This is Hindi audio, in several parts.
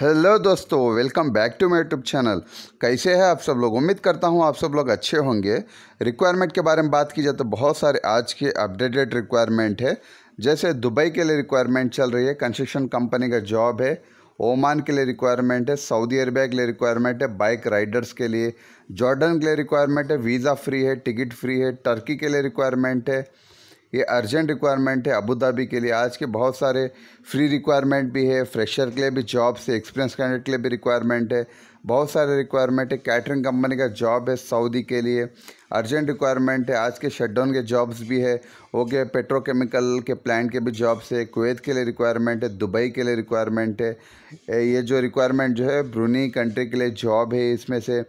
हेलो दोस्तों welcome back to my YouTube channel कैसे हैं आप सब लोग उम्मीद करता हूं आप सब लोग अच्छे होंगे रिक्वायरमेंट के बारे में बात की जाए तो बहुत सारे आज के अपडेटेड रिक्वायरमेंट है जैसे दुबई के लिए रिक्वायरमेंट चल रही है कंस्ट्रक्शन कंपनी का जॉब है ओमान के लिए रिक्वायरमेंट है सऊदी अरबिया के लिए रिक्वायरमेंट है बाइक राइडर्स के लिए जॉर्डन के लिए रिक्वायरमेंट है वीज़ा फ्री है टिकट फ्री है टर्की के लिए रिक्वायरमेंट है ये अर्जेंट रिक्वायरमेंट है अबू धाबी के लिए आज के बहुत सारे फ्री रिक्वायरमेंट भी है फ्रेशर के लिए भी जॉब से एक्सपीरियंस कैंडिडेट के लिए भी रिक्वायरमेंट है बहुत सारे रिक्वायरमेंट है कैटरिंग कंपनी का जॉब है सऊदी के लिए अर्जेंट रिक्वायरमेंट है आज के शटडाउन के जॉब्स भी है हो गए पेट्रोकेमिकल के प्लांट के भी जॉब्स है कुवैत के लिए रिक्वायरमेंट है दुबई के लिए रिक्वायरमेंट है ये जो रिक्वायरमेंट जो है ब्रूनी कंट्री के लिए जॉब है इसमें से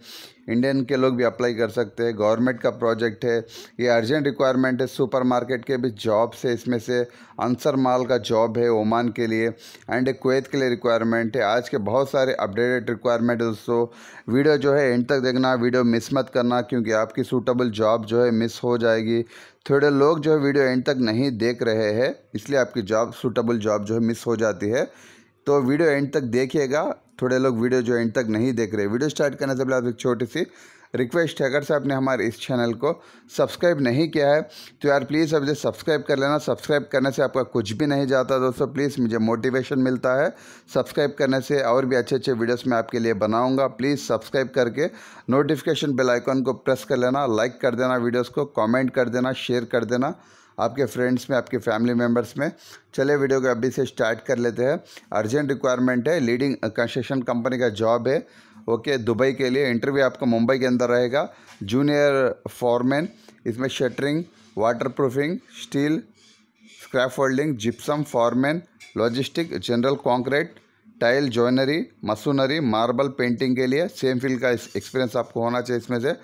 इंडियन के लोग भी अप्लाई कर सकते हैं गवर्नमेंट का प्रोजेक्ट है ये अर्जेंट रिक्वायरमेंट है सुपरमार्केट के भी जॉब्स है इसमें से अंसर माल का जॉब है ओमान के लिए एंड कुवैत के लिए रिक्वायरमेंट है आज के बहुत सारे अपडेटेड रिक्वायरमेंट है दोस्तों वीडियो जो है एंड तक देखना वीडियो मिस मत करना क्योंकि आपकी सूटेबल जॉब जो है मिस हो जाएगी थोड़े लोग जो है वीडियो एंड तक नहीं देख रहे हैं इसलिए आपकी जॉब सूटेबल जॉब जो है मिस हो जाती है तो वीडियो एंड तक देखिएगा थोड़े लोग वीडियो जो एंड तक नहीं देख रहे वीडियो स्टार्ट करने से पहले आप एक छोटी सी रिक्वेस्ट है अगर से आपने हमारे इस चैनल को सब्सक्राइब नहीं किया है तो यार प्लीज़ अब मुझे सब्सक्राइब कर लेना सब्सक्राइब करने से आपका कुछ भी नहीं जाता दोस्तों प्लीज़ मुझे मोटिवेशन मिलता है सब्सक्राइब करने से और भी अच्छे अच्छे वीडियोस मैं आपके लिए बनाऊंगा प्लीज़ सब्सक्राइब करके नोटिफिकेशन बेल आइकॉन को प्रेस कर लेना लाइक कर देना वीडियोज़ को कॉमेंट कर देना शेयर कर देना आपके फ्रेंड्स में आपके फैमिली मेम्बर्स में चले वीडियो को अभी से स्टार्ट कर लेते हैं अर्जेंट रिक्वायरमेंट है लीडिंग कंस्ट्रक्शन कंपनी का जॉब है ओके दुबई के लिए इंटरव्यू आपका मुंबई के अंदर रहेगा जूनियर फॉरमैन इसमें shuttering water proofing steel scrap holding gypsum foreman logistic general concrete tile jewellery masonry marble painting के लिए सेम फील्ड का एक्सपीरियंस आपको होना चाहिए इसमें से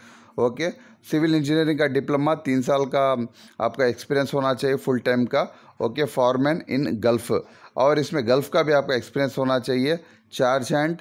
ओके सिविल इंजीनियरिंग का डिप्लोमा तीन साल का आपका एक्सपीरियंस होना चाहिए फुल टाइम का ओके फॉरमैन इन गल्फ़ और इसमें गल्फ़ का भी आपका एक्सपीरियंस होना चाहिए चार्ज हैंड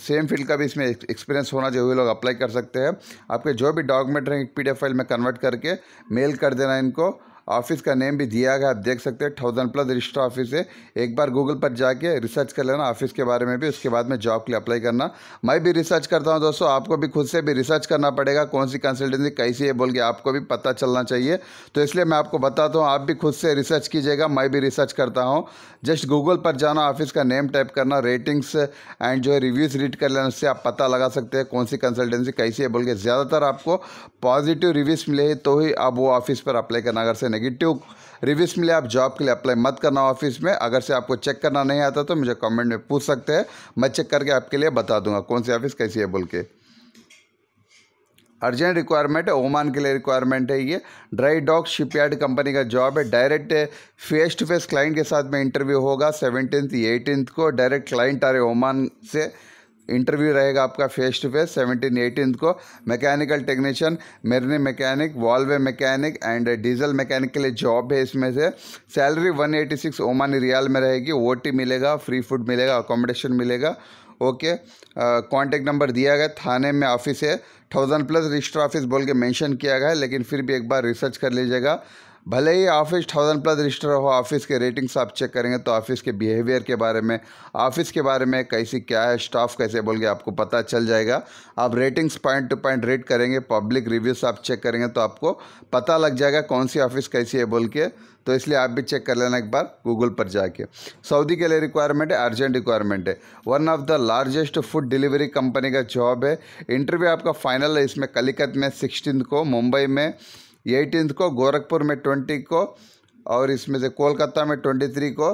सेम फील्ड का भी इसमें एक्सपीरियंस होना चाहिए लोग अप्लाई कर सकते हैं आपके जो भी डॉक्यूमेंट हैं पी फाइल में कन्वर्ट करके मेल कर देना इनको ऑफिस का नेम भी दिया गया आप देख सकते हैं थाउजेंड प्लस रजिस्टर ऑफिस है एक बार गूगल पर जाके रिसर्च कर लेना ऑफिस के बारे में भी उसके बाद में जॉब के लिए अप्लाई करना मैं भी रिसर्च करता हूँ दोस्तों आपको भी खुद से भी रिसर्च करना पड़ेगा कौन सी कंसल्टेंसी कैसी है बोल के आपको भी पता चलना चाहिए तो इसलिए मैं आपको बताता हूँ आप भी खुद से रिसर्च कीजिएगा मैं भी रिसर्च करता हूँ जस्ट गूगल पर जाना ऑफिस का नेम टाइप करना रेटिंग्स एंड जो है रिव्यूज़ रीड कर लेना उससे आप पता लगा सकते हैं कौन सी कंसल्टेंसी कैसी है बोल के ज़्यादातर आपको पॉजिटिव रिव्यूज़ मिले तो ही आप वो ऑफिस पर अप्लाई करना अगर से नेगेटिव रिव्यूज़ मिले आप जॉब के लिए अप्लाई मत करना ऑफिस में अगर से आपको चेक करना नहीं आता तो मुझे कमेंट में पूछ सकते हैं मैं चेक करके आपके लिए बता दूंगा कौन सी ऑफिस कैसी है बोल के अर्जेंट रिक्वायरमेंट है ओमान के लिए रिक्वायरमेंट है ये ड्राई डॉग शिपयार्ड कंपनी का जॉब है direct face to face client के साथ में इंटरव्यू होगा सेवनटीन एटीन को डायरेक्ट क्लाइंट आ रहे ओमान से इंटरव्यू रहेगा आपका face to face seventeen eighteen को mechanical technician marine mechanic valve mechanic and diesel mechanic के लिए जॉब है इसमें से salary one eighty six Omani rial में रहेगी ओ मिलेगा फ्री फूड मिलेगा अकोमोडेशन मिलेगा ओके कांटेक्ट नंबर दिया गया थाने में ऑफिस है थाउजेंड प्लस रजिस्टर ऑफिस बोल के मैंशन किया गया है लेकिन फिर भी एक बार रिसर्च कर लीजिएगा भले ही ऑफिस थाउजेंड प्लस रजिस्टर हो ऑफिस के रेटिंग्स आप चेक करेंगे तो ऑफिस के बिहेवियर के बारे में ऑफिस के बारे में कैसी क्या है स्टाफ कैसे बोल के आपको पता चल जाएगा आप ratings point two point rate करेंगे पब्लिक रिव्यूज आप चेक करेंगे तो आपको पता लग जाएगा कौन सी ऑफिस कैसी है बोल के तो इसलिए आप भी चेक कर लेना एक बार गूगल पर जाके सऊदी के लिए रिक्वायरमेंट है अर्जेंट रिक्वायरमेंट है one of the largest food delivery company का जॉब है इंटरव्यू आपका फाइनल है इसमें कलिकत में सिक्सटीन को मुंबई में एटीन को गोरखपुर में ट्वेंटी को और इसमें से कोलकाता में ट्वेंटी थ्री को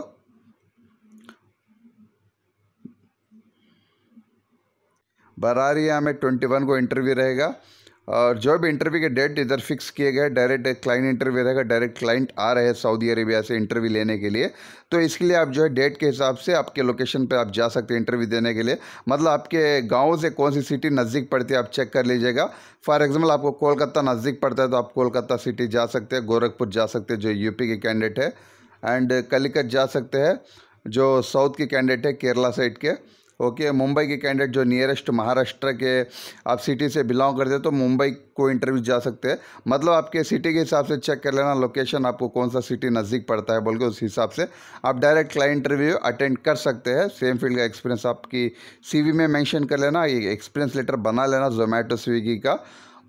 बरारिया में ट्वेंटी वन को इंटरव्यू रहेगा और जो भी इंटरव्यू के डेट इधर फिक्स किए गए डायरेक्ट क्लाइंट इंटरव्यू रहेगा डायरेक्ट क्लाइंट आ रहे हैं सऊदी अरेबिया से इंटरव्यू लेने के लिए तो इसके लिए आप जो है डेट के हिसाब से आपके लोकेशन पर आप जा सकते हैं इंटरव्यू देने के लिए मतलब आपके गांव से कौन सी सिटी नज़दीक पड़ती है आप चेक कर लीजिएगा फॉर एग्जाम्पल आपको कोलकाता नज़दीक पड़ता है तो आप कोलकाता सिटी जा सकते हैं गोरखपुर जा सकते हैं जो यूपी के कैंडिडेट है एंड कलिकत जा सकते हैं जो साउथ के कैंडिडेट है केरला साइड के ओके okay, मुंबई के कैंडिडेट जो नियरेस्ट महाराष्ट्र के आप सिटी से बिलोंग करते हैं तो मुंबई को इंटरव्यू जा सकते हैं मतलब आपके सिटी के हिसाब से चेक कर लेना लोकेशन आपको कौन सा सिटी नज़दीक पड़ता है बोल के उस हिसाब से आप डायरेक्ट क्लाइंट इंटरव्यू अटेंड कर सकते हैं सेम फील्ड का एक्सपीरियंस आपकी सी में मैंशन कर लेना एक्सपीरियंस लेटर बना लेना जोमेटो स्विगी का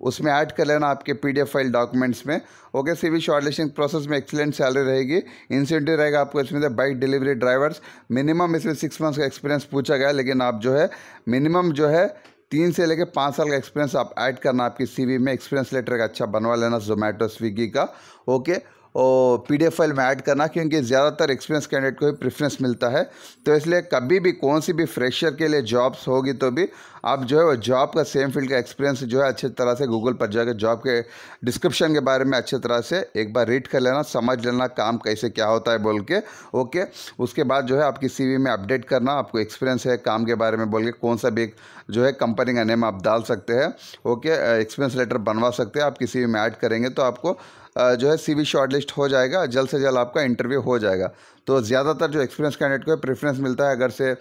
उसमें ऐड कर लेना आपके पीडीएफ फाइल डॉक्यूमेंट्स में okay C V shortlisting process में एक्सीलेंट सैलरी रहेगी इंसेंटिव रहेगा आपको इसमें से बाइक डिलीवरी ड्राइवर्स मिनिमम इसमें सिक्स मंथ्स का एक्सपीरियंस पूछा गया लेकिन आप जो है मिनिमम जो है तीन से लेकर पाँच साल का एक्सपीरियंस आप ऐड करना आपकी सीवी में एक्सपीरियंस लेटर का अच्छा बनवा लेना जोमेटो स्विगी का ओके और पी फाइल में ऐड करना क्योंकि ज़्यादातर एक्सपीरियंस कैंडिडेट को ही प्रेफरेंस मिलता है तो इसलिए कभी भी कौन सी भी फ्रेशर के लिए जॉब्स होगी तो भी आप जो है वो जॉब का सेम फील्ड का एक्सपीरियंस जो है अच्छे तरह से गूगल पर जाकर जॉब के डिस्क्रिप्शन के बारे में अच्छे तरह से एक बार रीड कर लेना समझ लेना काम कैसे क्या होता है बोल के ओके उसके बाद जो है आपकी सीवी में अपडेट करना आपको एक्सपीरियंस है काम के बारे में बोल के कौन सा भी जो है कंपनी का नेम आप डाल सकते हैं ओके एक्सपीरियंस लेटर बनवा सकते हैं आप किसी भी में ऐड करेंगे तो आपको जो है सी शॉर्टलिस्ट हो जाएगा जल्द से जल्द आपका इंटरव्यू हो जाएगा तो ज़्यादातर जो एक्सपीरियंस कैंडिडेट को प्रेफरेंस मिलता है अगर से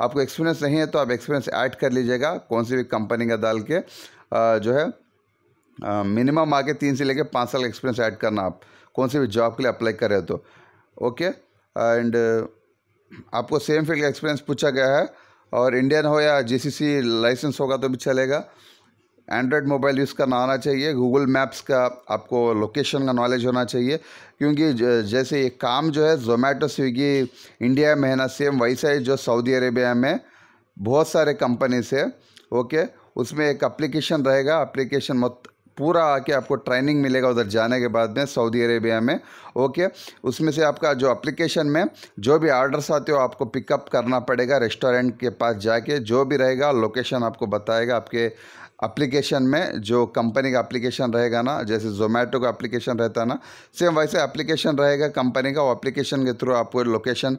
आपको एक्सपीरियंस नहीं है तो आप एक्सपीरियंस ऐड कर लीजिएगा कौन सी भी कंपनी का डाल के जो है मिनिमम आके तीन से लेकर पाँच साल एक्सपीरियंस ऐड करना आप कौन सी भी जॉब के लिए अप्लाई कर रहे हो तो ओके एंड आपको सेम फील्ड का एक्सपीरियंस पूछा गया है और इंडियन हो या जीसीसी लाइसेंस होगा तो भी चलेगा एंड्रॉयड मोबाइल यूज़ करना आना चाहिए गूगल मैप्स का आपको लोकेशन का नॉलेज होना चाहिए क्योंकि जैसे ये काम जो है जोमेटो स्विगी इंडिया में है ना सेम वैसा ही जो सऊदी अरेबिया में बहुत सारे कंपनीज है ओके उसमें एक अप्लीकेशन रहेगा अप्लीकेशन मत पूरा आके आपको ट्रेनिंग मिलेगा उधर जाने के बाद में सऊदी अरेबिया में ओके उसमें से आपका जो अप्लीकेशन में जो भी ऑर्डर्स आते हो आपको पिकअप करना पड़ेगा रेस्टोरेंट के पास जाके जो भी रहेगा लोकेशन आपको बताएगा आपके एप्लीकेशन में जो कंपनी का एप्लीकेशन रहेगा ना जैसे जोमेटो का एप्लीकेशन रहता है ना सेम वैसे एप्लीकेशन रहेगा कंपनी का वो एप्लीकेशन के थ्रू आपको लोकेशन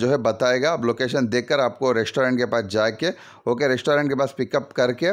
जो है बताएगा आप लोकेशन देखकर आपको रेस्टोरेंट के पास जाके ओके रेस्टोरेंट के पास पिकअप करके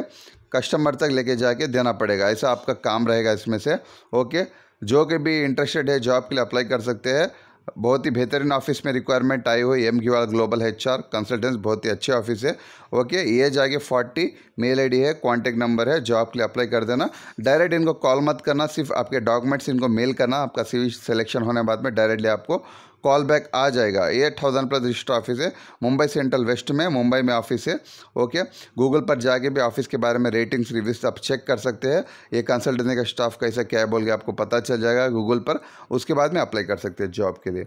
कस्टमर तक लेके जाके देना पड़ेगा ऐसा आपका काम रहेगा इसमें से ओके जो कि भी इंटरेस्टेड है जॉब के लिए अप्लाई कर सकते हैं बहुत ही बेहतरीन ऑफिस में रिक्वायरमेंट आई हुई M Q R global H R consultancy बहुत ही अच्छे ऑफिस है ओके एज आगे फोर्टी मेल आईडी है कॉन्टैक्ट नंबर है जॉब के लिए अप्लाई कर देना डायरेक्ट इनको कॉल मत करना सिर्फ आपके डॉक्यूमेंट्स इनको मेल करना आपका सी सिलेक्शन होने बाद में डायरेक्टली आपको कॉल बैक आ जाएगा eight thousand plus register office है मुंबई सेंट्रल वेस्ट में मुंबई में ऑफिस है ओके गूगल पर जाके भी ऑफिस के बारे में रेटिंग्स रिव्यूज आप चेक कर सकते हैं ये कंसल्टेंसी का स्टाफ कैसा क्या है बोल गया आपको पता चल जाएगा गूगल पर उसके बाद में अप्लाई कर सकते हैं जॉब के लिए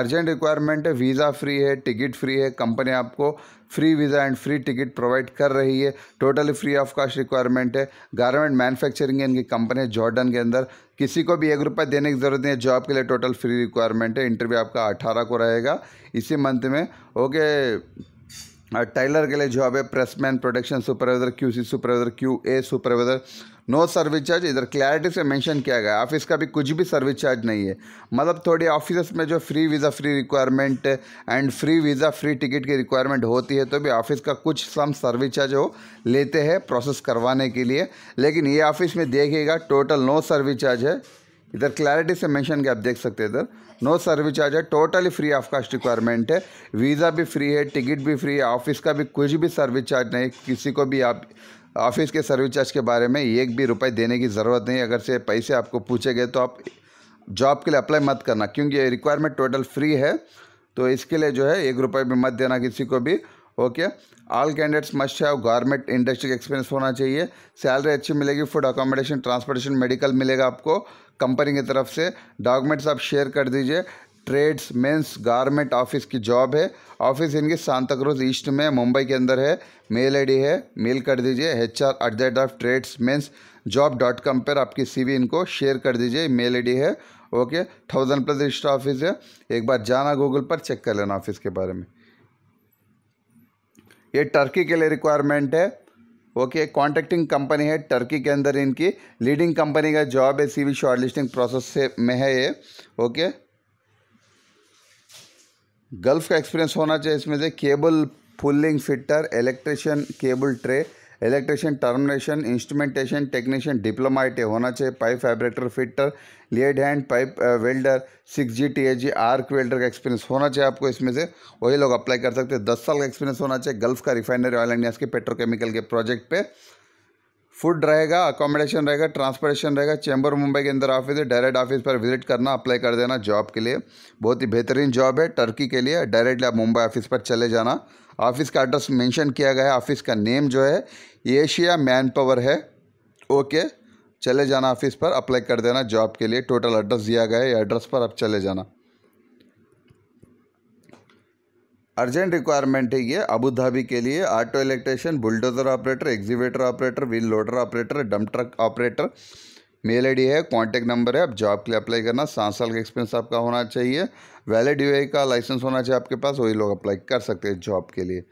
अर्जेंट रिक्वायरमेंट है वीज़ा फ्री है टिकट फ्री है कंपनी आपको free visa and free ticket provide कर रही है totally free of cost requirement है गारमेंट मैन्युफैक्चरिंग है इनकी कंपनी है जॉर्डन के अंदर किसी को भी एक रुपये देने की ज़रूरत नहीं है जॉब के लिए टोटल फ्री रिक्वायरमेंट है इंटरव्यू आपका अट्ठारह को रहेगा इसी मंथ में ओके टाइलर के लिए जॉब है pressman production supervisor Q C supervisor Q A supervisor no service charge इधर क्लैरिटी से मेंशन किया गया ऑफिस का भी कुछ भी सर्विस चार्ज नहीं है मतलब थोड़ी ऑफिस में जो free visa free requirement and free visa free ticket की रिक्वायरमेंट होती है तो भी ऑफिस का कुछ सम सर्विस चार्ज वो लेते हैं प्रोसेस करवाने के लिए लेकिन ये ऑफिस में देखिएगा टोटल नो सर्विस चार्ज है इधर क्लैरिटी से मेंशन किया आप देख सकते हैं इधर नो सर्विस चार्ज है totally free of cost requirement है वीज़ा भी फ्री है टिकट भी फ्री है ऑफिस का भी कुछ भी सर्विस चार्ज नहीं किसी को भी आप ऑफिस के सर्विस चार्ज के बारे में एक भी रुपए देने की ज़रूरत नहीं अगर से पैसे आपको पूछे गए तो आप जॉब के लिए अप्लाई मत करना क्योंकि ये रिक्वायरमेंट टोटल फ्री है तो इसके लिए जो है एक रुपये भी मत देना किसी को भी ओके ऑल कैंडिडेट्स मस्ट है गवर्नमेंट इंडस्ट्री का एक्सपीरियंस होना चाहिए सैलरी अच्छी मिलेगी फूड अकोमोडेशन ट्रांसपोर्टेशन मेडिकल मिलेगा आपको कंपनी की तरफ से डॉक्यूमेंट्स आप शेयर कर दीजिए ट्रेड्स मेंस गारमेंट ऑफिस की जॉब है ऑफिस इनकी सांता क्रूज ईस्ट में मुंबई के अंदर है मेल आईडी है मेल कर दीजिए H R at the rate of trades mens job dot com पर आपकी सीवी इनको शेयर कर दीजिए मेल आईडी है okay thousand plus east office है एक बार जाना गूगल पर चेक कर लेना ऑफिस के बारे में ये टर्की के लिए रिक्वायरमेंट है ओके कॉन्ट्रैक्टिंग कंपनी है टर्की के अंदर इनकी लीडिंग कंपनी का जॉब है सीवी शॉर्ट लिस्टिंग प्रोसेस से में है ये ओके गल्फ का एक्सपीरियंस होना चाहिए इसमें से cable pulling fitter electrician cable tray electrician termination instrumentation technician diploma आई होना चाहिए pipe fabricator fitter lead hand pipe welder six G T H G arc welder का एक्सपीरियंस होना चाहिए आपको इसमें से वही लोग अप्लाई कर सकते हैं दस साल का एक्सपीरियंस होना चाहिए गल्फ का रिफाइनरी ऑयल इंडिया के पेट्रोकेमिकल के प्रोजेक्ट पे फूड रहेगा अकोमोडेशन रहेगा ट्रांसपोर्टेशन रहेगा चैम्बर मुंबई के अंदर ऑफिस है डायरेक्ट ऑफिस पर विजिट करना अप्लाई कर देना जॉब के लिए बहुत ही बेहतरीन जॉब है टर्की के लिए डायरेक्टली आप मुंबई ऑफिस पर चले जाना ऑफिस का एड्रेस मेंशन किया गया है ऑफिस का नेम जो है एशिया मैन पावर है ओके चले जाना ऑफिस पर अप्लाई कर देना जॉब के लिए टोटल एड्रेस दिया गया है एड्रेस पर आप चले जाना अर्जेंट रिक्वायरमेंट है ये अबू धाबी के लिए auto electrician bulldozer operator excavator operator wheel loader operator dump truck operator mail ID है कॉन्टेक्ट नंबर है आप जॉब के लिए अप्लाई करना सात साल का एक्सपीरियंस आपका होना चाहिए वैलिड यू का लाइसेंस होना चाहिए आपके पास वही लोग अप्लाई कर सकते हैं जॉब के लिए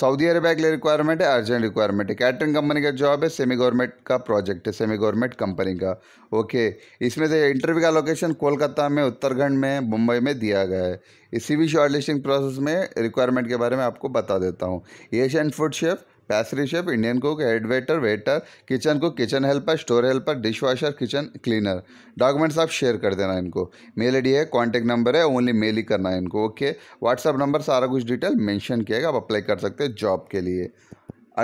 सऊदी अरेबिया के लिए रिक्वायरमेंट है अर्जेंट रिक्वायरमेंट है कैटरिंग कंपनी का जॉब है सेमी गवर्नमेंट का प्रोजेक्ट है सेमी गवर्नमेंट कंपनी का ओके इसमें से इंटरव्यू का लोकेशन कोलकाता में उत्तराखंड में मुंबई में दिया गया है इसी भी शॉर्ट लिस्टिंग प्रोसेस में रिक्वायरमेंट के बारे में आपको बता देता हूँ Asian food chef pastry chef Indian cook head waiter waiter kitchen cook kitchen helper store helper dish washer kitchen cleaner documents आप शेयर कर देना इनको मेल आई है कॉन्टैक्ट नंबर है ओनली मेल ही करना है इनको ओके व्हाट्सअप नंबर सारा कुछ डिटेल मेंशन किया आप अप्लाई कर सकते हैं जॉब के लिए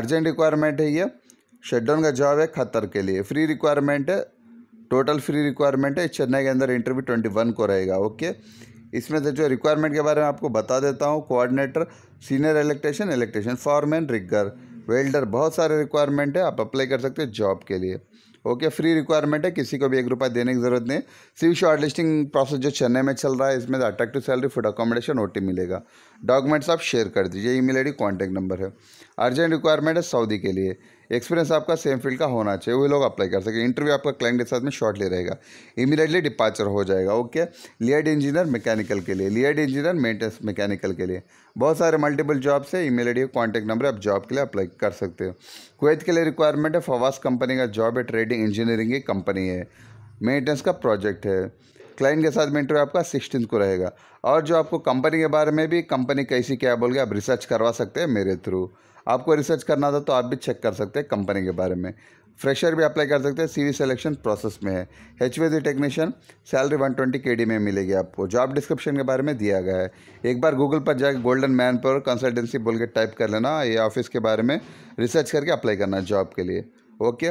अर्जेंट रिक्वायरमेंट है ये शटडाउन का जॉब है खतर के लिए फ्री रिक्वायरमेंट है टोटल फ्री रिक्वायरमेंट है चेन्नई के अंदर इंटरव्यू ट्वेंटी वन को रहेगा ओके इसमें से जो रिक्वायरमेंट के बारे में आपको बता देता हूँ coordinator senior electrician electrician foreman rigger welder बहुत सारे रिक्वायरमेंट है आप अप्लाई कर सकते हो जॉब के लिए ओके फ्री रिक्वायरमेंट है किसी को भी एक रुपया देने की जरूरत नहीं सिर्फ शॉर्ट लिस्टिंग प्रोसेस जो चेन्नई में चल रहा है इसमें attractive salary food accommodation OT मिलेगा डॉक्यूमेंट्स आप शेयर कर दीजिए E mail ID contact number है अर्जेंट रिक्वायरमेंट है सऊदी के लिए एक्सपीरियंस आपका सेम फील्ड का होना चाहिए वही लोग अप्लाई कर सकें इंटरव्यू आपका क्लाइंट के साथ में शॉर्ट ले रहेगा इमीडिएटली डिपार्चर हो जाएगा ओके लियड इंजीनियर मैकेनिकल के लिए लियड इंजीनियर मेंटेनेंस मैकेनिकल के लिए बहुत सारे मल्टीपल जॉब्स है ईमेल आईडी कॉन्टैक्ट नंबर आप जॉब के लिए अप्लाई कर सकते हो कुवैत के लिए रिक्वायरमेंट है फवास कंपनी का जॉब है ट्रेडिंग इंजीनियरिंग की कंपनी है मेंटेनेंस का प्रोजेक्ट है क्लाइंट के साथ में इंटरव्यू आपका सिक्सटीन को रहेगा और जो आपको कंपनी के बारे में भी कंपनी कैसी क्या बोल गया आप रिसर्च करवा सकते हैं मेरे थ्रू आपको रिसर्च करना था तो आप भी चेक कर सकते हैं कंपनी के बारे में फ्रेशर भी अप्लाई कर सकते हैं सीवी सिलेक्शन प्रोसेस में है H V technician salary 120 twenty के में मिलेगी आपको जॉब डिस्क्रिप्शन के बारे में दिया गया है एक बार गूगल पर जाकर गोल्डन मैन पर कंसल्टेंसी बोल के टाइप कर लेना ये ऑफिस के बारे में रिसर्च करके अप्लाई करना जॉब के लिए ओके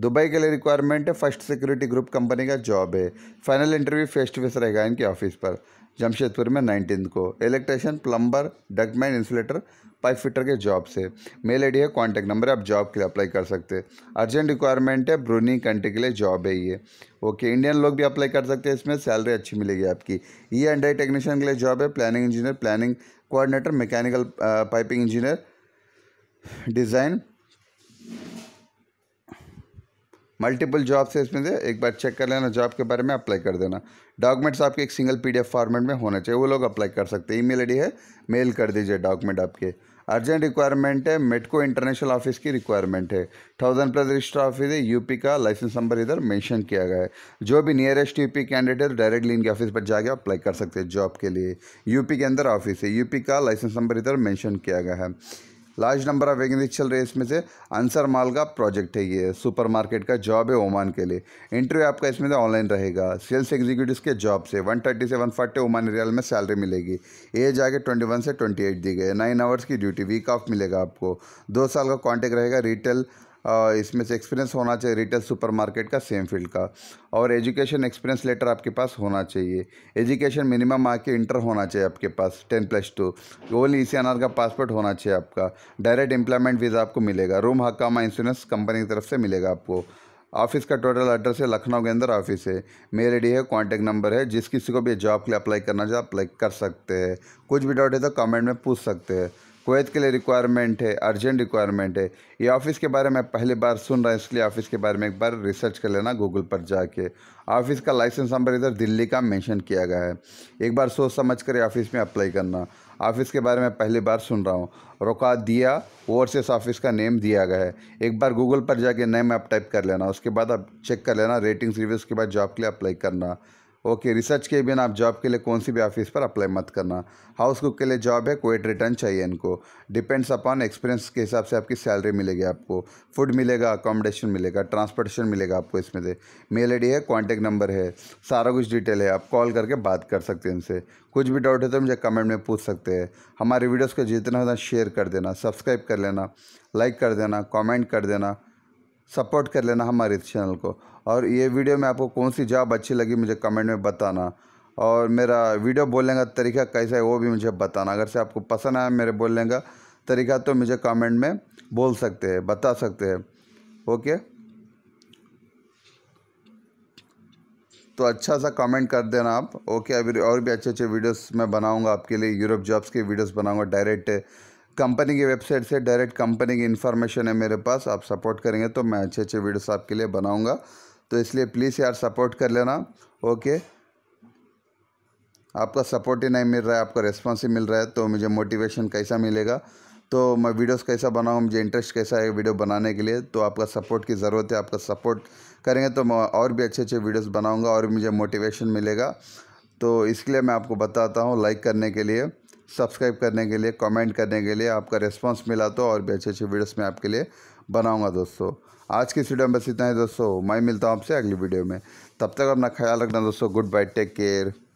दुबई के लिए रिक्वायरमेंट है फर्स्ट सिक्योरिटी ग्रुप कंपनी का जॉब है final interview face to face रहेगा इनके ऑफिस पर जमशेदपुर में नाइनटीन को electrician plumber ductman insulator pipe fitter के जॉब से मेल आईडी है कॉन्टैक्ट नंबर है आप जॉब के लिए अप्लाई कर सकते हैं अर्जेंट रिक्वायरमेंट है ब्रूनी कंट्री के लिए जॉब है ये ओके इंडियन लोग भी अप्लाई कर सकते हैं इसमें सैलरी अच्छी मिलेगी आपकी ई एंड आई टेक्नीशियन के लिए जॉब है planning engineer planning coordinator mechanical piping engineer design multiple jobs है इसमें से एक बार चेक कर लेना जॉब के बारे में अप्लाई कर देना डॉक्यूमेंट्स आपके एक सिंगल पीडीएफ फॉर्मेट में होना चाहिए वो लोग अप्लाई कर सकते हैं ईमेल आईडी है मेल कर दीजिए डॉक्यूमेंट आपके अर्जेंट रिक्वायरमेंट है मेटको इंटरनेशनल ऑफिस की रिक्वायरमेंट है थाउजेंड प्लस रजिस्टर ऑफिस है यूपी का लाइसेंस नंबर इधर मेंशन किया गया है जो भी नियरेस्ट यूपी कैंडिडेट है तो डायरेक्टली इनके ऑफिस पर जाके अप्लाई कर सकते हैं जॉब के लिए यूपी के अंदर ऑफिस है यूपी का लाइसेंस नंबर इधर मेंशन किया गया है लार्ज नंबर ऑफ वैकेंसी चल रही है इसमें से अंसर माल का प्रोजेक्ट है ये सुपर मार्केट का जॉब है ओमान के लिए इंटरव्यू आपका इसमें से ऑनलाइन रहेगा सेल्स एग्जीक्यूटिव के जॉब से वन थर्टी से वन फोर्टी ओमान रियल में सैलरी मिलेगी एज आगे ट्वेंटी वन से ट्वेंटी एट दी गई नाइन आवर्स की ड्यूटी वीक ऑफ मिलेगा आपको दो साल का कॉन्टैक्ट रहेगा रिटेल इसमें से एक्सपीरियंस होना चाहिए रिटेल सुपरमार्केट का सेम फील्ड का और एजुकेशन एक्सपीरियंस लेटर आपके पास होना चाहिए एजुकेशन मिनिमम आके इंटर होना चाहिए आपके पास ten plus two only E का पासपोर्ट होना चाहिए आपका डायरेक्ट एम्प्लॉयमेंट वीज़ा आपको मिलेगा रूम हकामा इंश्योरेंस कंपनी की तरफ से मिलेगा आपको ऑफिस का टोटल एड्रेस है लखनऊ के अंदर ऑफिस है मेल आई है कॉन्टैक्ट नंबर है जिस किसी को भी जॉब के लिए अप्लाई करना चाहिए अप्लाई कर सकते हैं कुछ भी डाउट है तो कमेंट में पूछ सकते हैं कुवैत के लिए रिक्वायरमेंट है अर्जेंट रिक्वायरमेंट है ये ऑफिस के बारे में पहली बार सुन रहा है इसलिए ऑफिस के बारे में एक बार रिसर्च कर लेना गूगल पर जाके ऑफिस का लाइसेंस नंबर इधर दिल्ली का मेंशन किया गया है एक बार सोच समझ कर ऑफिस में अप्लाई करना ऑफिस के बारे में पहली बार सुन रहा हूँ रोका दिया ओवरसीज ऑफिस का नेम दिया गया है एक बार गूगल पर जाके नेम आप टाइप कर लेना उसके बाद आप चेक कर लेना रेटिंग्स रिव्यूज़ के बाद जॉब के लिए अप्लाई करना ओके रिसर्च के बिना आप जॉब के लिए कौन सी भी ऑफिस पर अप्लाई मत करना हाउस कुक के लिए जॉब है कोई रिटर्न चाहिए इनको डिपेंड्स अपॉन एक्सपीरियंस के हिसाब से आपकी सैलरी मिलेगी आपको फूड मिलेगा अकोमोडेशन मिलेगा ट्रांसपोर्टेशन मिलेगा आपको इसमें से मेल आई है कॉन्टैक्ट नंबर है सारा कुछ डिटेल है आप कॉल करके बात कर सकते हैं इनसे कुछ भी डाउट है तो मुझे कमेंट में पूछ सकते हैं हमारे वीडियोज़ को जितना होता शेयर कर देना सब्सक्राइब कर लेना लाइक कर देना कॉमेंट कर देना सपोर्ट कर लेना हमारे इस चैनल को और ये वीडियो में आपको कौन सी जॉब अच्छी लगी मुझे कमेंट में बताना और मेरा वीडियो बोलने का तरीका कैसा है वो भी मुझे बताना अगर से आपको पसंद आया मेरे बोलने का तरीका तो मुझे कमेंट में बोल सकते हैं बता सकते हैं ओके तो अच्छा सा कमेंट कर देना आप ओके अभी और भी अच्छे अच्छे वीडियोस मैं बनाऊंगा आपके लिए यूरोप जॉब्स के वीडियोस बनाऊंगा डायरेक्ट कंपनी की वेबसाइट से डायरेक्ट कंपनी की इन्फॉर्मेशन है मेरे पास आप सपोर्ट करेंगे तो मैं अच्छे अच्छे वीडियोस आपके लिए बनाऊंगा तो इसलिए प्लीज़ यार सपोर्ट कर लेना ओके आपका सपोर्ट ही नहीं मिल रहा है आपका रिस्पॉन्स ही मिल रहा है तो मुझे मोटिवेशन कैसा मिलेगा तो मैं वीडियोज़ कैसा बनाऊँ मुझे इंटरेस्ट कैसा है वीडियो बनाने के लिए तो आपका सपोर्ट की ज़रूरत है आपका सपोर्ट करेंगे तो मैं और भी अच्छे अच्छे वीडियोज़ बनाऊँगा और मुझे मोटिवेशन मिलेगा तो इसके लिए मैं आपको बताता हूँ लाइक करने के लिए सब्सक्राइब करने के लिए कमेंट करने के लिए आपका रिस्पांस मिला तो और भी अच्छे अच्छे वीडियोस में आपके लिए बनाऊंगा दोस्तों आज की वीडियो में बस इतना ही दोस्तों मैं मिलता हूँ आपसे अगली वीडियो में तब तक अपना ख्याल रखना दोस्तों गुड बाय टेक केयर